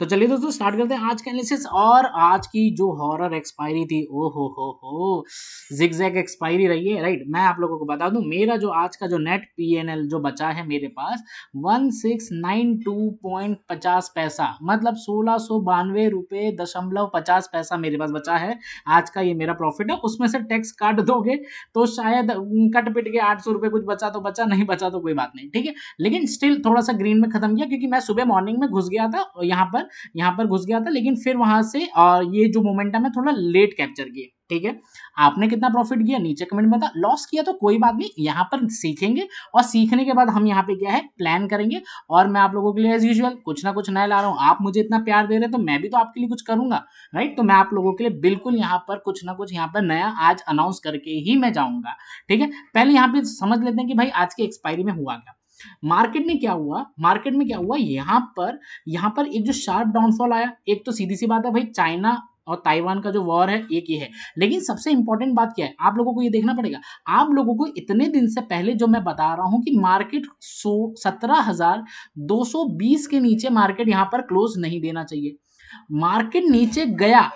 तो चलिए दोस्तों स्टार्ट करते हैं आज के एनालिसिस और आज की जो हॉरर एक्सपायरी थी ओ हो हो हो जिग्जैग एक्सपायरी रही है राइट मैं आप लोगों को बता दूं मेरा जो आज का जो नेट पीएनएल जो बचा है मेरे पास one six nine two point पचास पैसा मतलब सोलह सौ बानवे रुपये दशमलव पचास पैसा मेरे पास बचा है आज का ये मेरा प्रॉफिट है उसमें से टैक्स काट दोगे तो शायद कट पिट के आठ सौ रुपये कुछ बचा तो बचा नहीं बचा तो कोई बात नहीं ठीक है लेकिन स्टिल थोड़ा सा ग्रीन में खत्म किया क्योंकि मैं सुबह मॉर्निंग में घुस गया था यहाँ पर यहाँ पर घुस गया था लेकिन फिर वहां से और ये जो मोमेंटम है थोड़ा लेट कैप्चर किया ठीक है आपने कितना प्रॉफिट किया नीचे कमेंट में बता लॉस किया तो कोई बात नहीं यहाँ पर सीखेंगे और सीखने के बाद हम यहाँ पे क्या है प्लान करेंगे और मैं आप लोगों के लिए एज यूजल कुछ ना कुछ नया ला रहा हूँ आप मुझे इतना प्यार दे रहे हैं तो मैं भी तो आपके लिए कुछ करूंगा राइट तो मैं आप लोगों के लिए बिल्कुल यहाँ पर कुछ ना कुछ यहाँ पर नया आज अनाउंस करके ही मैं जाऊँगा ठीक है पहले यहाँ पे समझ लेते हैं कि भाई आज की एक्सपायरी में हुआ क्या मार्केट में क्या हुआ मार्केट में क्या हुआ यहाँ पर यहाँ पर एक जो शार्प डाउनफॉल आया एक तो सीधी सी बात है भाई चाइना और ताइवान का जो वॉर है एक ये है लेकिन सबसे इंपॉर्टेंट बात क्या है आप लोगों को ये देखना पड़ेगा आप लोगों को इतने दिन से पहले जो मैं बता रहा हूं कि मार्केट सो सत्रह हजार दो सौ बीस के नीचे मार्केट यहां पर क्लोज नहीं देना चाहिए मार्केट नीचे गया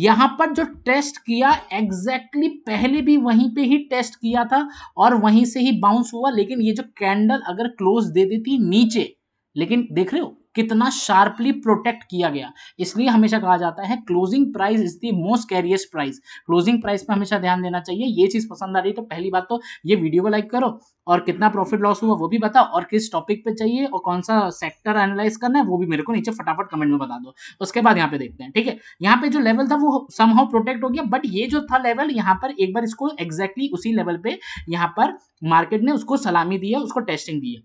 यहां पर जो टेस्ट किया एग्जैक्टली exactly पहले भी वहीं पे ही टेस्ट किया था और वहीं से ही बाउंस हुआ लेकिन ये जो कैंडल अगर क्लोज दे देती नीचे लेकिन देख रहे हो कितना शार्पली प्रोटेक्ट किया गया इसलिए हमेशा कहा जाता है closing price is the most curious price closing price पर हमेशा ध्यान देना चाहिए ये चीज पसंद आ रही तो पहली बात तो ये वीडियो को लाइक करो और कितना प्रॉफिट लॉस हुआ वो भी बताओ और किस टॉपिक पे चाहिए और कौन सा सेक्टर एनालाइज करना है वो भी मेरे को नीचे फटाफट कमेंट में बता दो उसके बाद यहाँ पे देखते हैं ठीक है यहाँ पे जो लेवल था वो समहाउ प्रोटेक्ट हो गया बट ये जो था लेवल यहाँ पर एक बार इसको एग्जैक्टली exactly उसी लेवल पे यहाँ पर मार्केट ने उसको सलामी दी है उसको टेस्टिंग दी है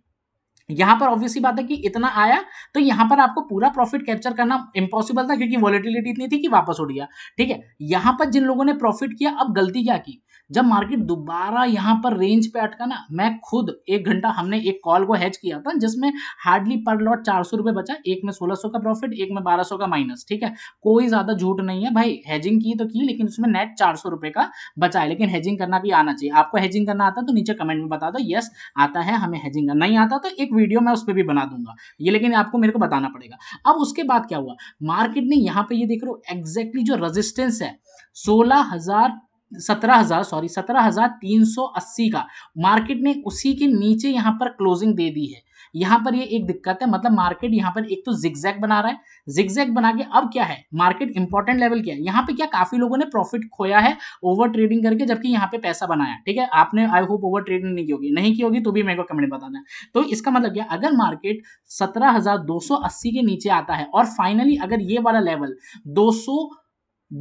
यहां पर ऑब्वियसली बात है कि इतना आया तो यहाँ पर आपको पूरा प्रॉफिट कैप्चर करना इम्पॉसिबल था क्योंकि वॉलिटिलिटी इतनी थी कि वापस उड़ गया ठीक है यहां पर जिन लोगों ने प्रॉफिट किया अब गलती क्या की जब मार्केट दोबारा यहां पर रेंज पे अटका ना मैं खुद एक घंटा हमने एक कॉल को हैच किया था जिसमें हार्डली पर लॉट चार सौ रुपए बचा एक में सोलह सौ का प्रॉफिट एक में बारह सौ का माइनस ठीक है कोई ज़्यादा झूठ नहीं है भाई हैजिंग की तो की लेकिन उसमें नेट चार सौ रुपए का बचा है लेकिन हैजिंग करना भी आना चाहिए आपको हैजिंग करना आता तो नीचे कमेंट में बता दो यस आता है हमें हैजिंग नहीं आता तो एक वीडियो मैं उस पर भी बना दूंगा ये लेकिन आपको मेरे को बताना पड़ेगा अब उसके बाद क्या हुआ मार्केट ने यहाँ पे ये देख रहे हो एग्जैक्टली जो रेजिस्टेंस है सोलह हजार सत्रह हजार सॉरी सत्रह हजार तीन सौ अस्सी का मार्केट ने उसी के नीचे यहाँ पर क्लोजिंग दे दी है यहां पर ये एक दिक्कत है मतलब मार्केट यहां पर एक तो जिगजैक बना रहा है जिगजैक बना के अब क्या है मार्केट इंपॉर्टेंट लेवल क्या है यहां पे क्या काफी लोगों ने प्रॉफिट खोया है ओवर ट्रेडिंग करके जबकि यहाँ पे पैसा बनाया ठीक है आपने आई होप ओवर ट्रेडिंग नहीं की होगी नहीं की होगी तो भी मेरे को कमेंट बताना तो इसका मतलब क्या अगर मार्केट सत्रह के नीचे आता है और फाइनली अगर ये वाला लेवल दो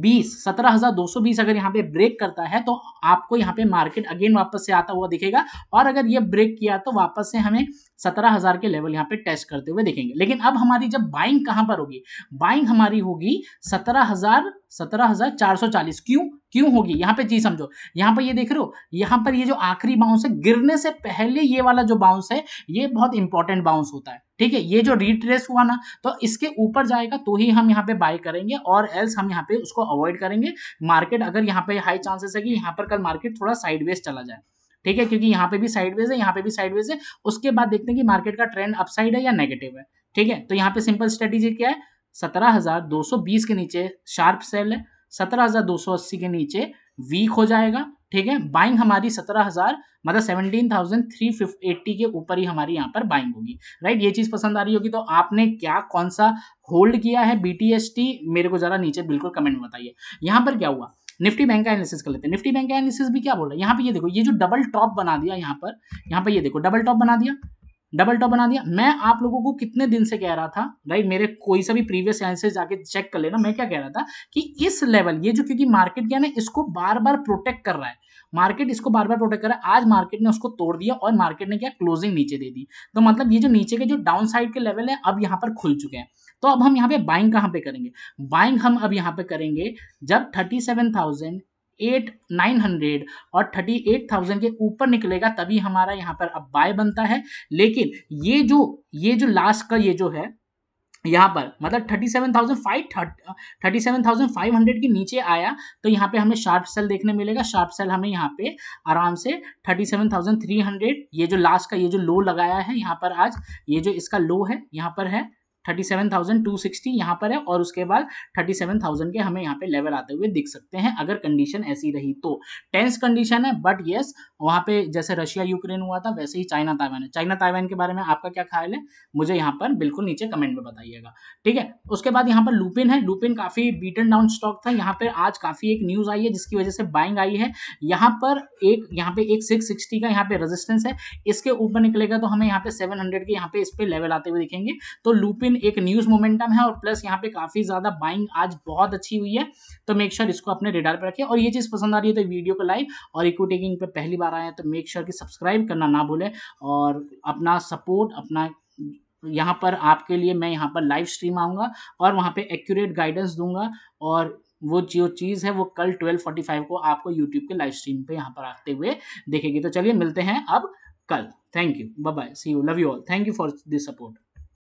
बीस सत्रह हजार दो सौ बीस अगर यहाँ पे ब्रेक करता है तो आपको यहाँ पे मार्केट अगेन वापस से आता हुआ दिखेगा और अगर ये ब्रेक किया तो वापस से हमें सत्रह हजार के लेवल यहाँ पे टेस्ट करते हुए देखेंगे लेकिन अब हमारी जब बाइंग कहाँ पर होगी बाइंग हमारी होगी सत्रह हजार सत्रह हजार चार सौ चालीस क्यों क्यों होगी यहाँ पे चीज समझो यहाँ पर ये देख रहे हो यहाँ पर ये जो आखिरी बाउंस है गिरने से पहले ये वाला जो बाउंस है ये बहुत इंपॉर्टेंट बाउंस होता है ठीक है ये जो रिट्रेस हुआ ना तो इसके ऊपर जाएगा तो ही हम यहाँ पे बाय करेंगे और एल्स हम यहाँ पे उसको अवॉइड करेंगे मार्केट अगर यहाँ पे हाई चांसेस है कि यहाँ पर कल मार्केट थोड़ा साइडवेज चला जाए ठीक है क्योंकि यहाँ पे भी साइडवेज है यहाँ पे भी साइडवेज है उसके बाद देखते हैं कि मार्केट का ट्रेंड अपसाइड है या नेगेटिव है ठीक है तो यहाँ पे सिंपल स्ट्रेटेजी क्या है 17,220 के नीचे शार्प सेल है 17,280 के नीचे वीक हो जाएगा ठीक है बाइंग हमारी 17,000 मतलब 17,380 के ऊपर ही हमारी यहाँ पर बाइंग होगी राइट ये चीज़ पसंद आ रही होगी तो आपने क्या कौन सा होल्ड किया है बी मेरे को ज़रा नीचे बिल्कुल कमेंट में बताइए यहाँ पर क्या हुआ निफ्टी बैंक का एनालिसिस कर लेते हैं निफ्टी बैंक का एनालिसिस भी क्या बोल रहा है यहाँ पे ये देखो ये जो डबल टॉप बना दिया यहाँ पर यहाँ पर ये देखो डबल टॉप बना दिया डबल टॉप बना दिया मैं आप लोगों को कितने दिन से कह रहा था राइट मेरे कोई सा भी प्रीवियस आंसर जाके चेक कर लेना मैं क्या कह रहा था कि इस लेवल ये जो क्योंकि मार्केट क्या ना इसको बार बार प्रोटेक्ट कर रहा है मार्केट इसको बार बार प्रोटेक्ट कर रहा है आज मार्केट ने उसको तोड़ दिया और मार्केट ने क्या क्लोजिंग नीचे दे दी तो मतलब ये जो नीचे के जो डाउन साइड के लेवल है अब यहाँ पर खुल चुके हैं तो अब हम यहाँ पे बाइंग कहाँ पे करेंगे बाइंग हम अब यहाँ पे करेंगे जब थर्टी एट नाइन हंड्रेड और थर्टी एट थाउजेंड के ऊपर निकलेगा तभी हमारा यहाँ पर अब बाय बनता है लेकिन ये जो ये जो लास्ट का ये जो है यहाँ पर मतलब thirty seven thousand five thirty seven thousand five hundred के नीचे आया तो यहाँ पे हमें शार्प सेल देखने मिलेगा शार्प सेल हमें यहाँ पे आराम से thirty seven thousand three hundred ये जो लास्ट का ये जो लो लगाया है यहाँ पर आज ये जो इसका लो है यहाँ पर है thirty seven thousand two sixty यहाँ पर है और उसके बाद थर्टी सेवन थाउजेंड के हमें यहाँ पे लेवल आते हुए दिख सकते हैं अगर कंडीशन ऐसी रही तो टेंस कंडीशन है बट येस वहाँ पे जैसे रशिया यूक्रेन हुआ था वैसे ही चाइना ताइवान है चाइना ताइवान के बारे में आपका क्या ख्याल है मुझे यहाँ पर बिल्कुल नीचे कमेंट में बताइएगा ठीक है उसके बाद यहाँ पर लुपिन है लुपिन काफ़ी बीटन डाउन स्टॉक था यहाँ पर आज काफ़ी एक न्यूज़ आई है जिसकी वजह से बाइंग आई है यहाँ पर एक यहाँ पे एक सिक्स सिक्सटी का यहाँ पे रेजिस्टेंस है इसके ऊपर निकलेगा तो हमें यहाँ पे सेवन हंड्रेड के यहाँ पे इस पर लेवल आते हुए दिखेंगे तो लुपिन एक न्यूज मोमेंटम है और प्लस यहाँ पे काफी ज्यादा बाइंग आज बहुत अच्छी हुई है तो मेक श्योर sure इसको अपने रेडार पर रखें और ये चीज पसंद आ रही है तो वीडियो को लाइक और इको टेकिंग पे पहली बार आए तो मेक श्योर sure कि सब्सक्राइब करना ना भूलें और अपना सपोर्ट अपना यहाँ पर आपके लिए मैं यहाँ पर लाइव स्ट्रीम आऊँगा और वहाँ पे एक्यूरेट गाइडेंस दूंगा और वो जो चीज़ है वो कल 12:45 को आपको यूट्यूब के लाइव स्ट्रीम पे यहाँ पर आते हुए देखेगी तो चलिए मिलते हैं अब कल thank you bye bye see you love you all thank you for this support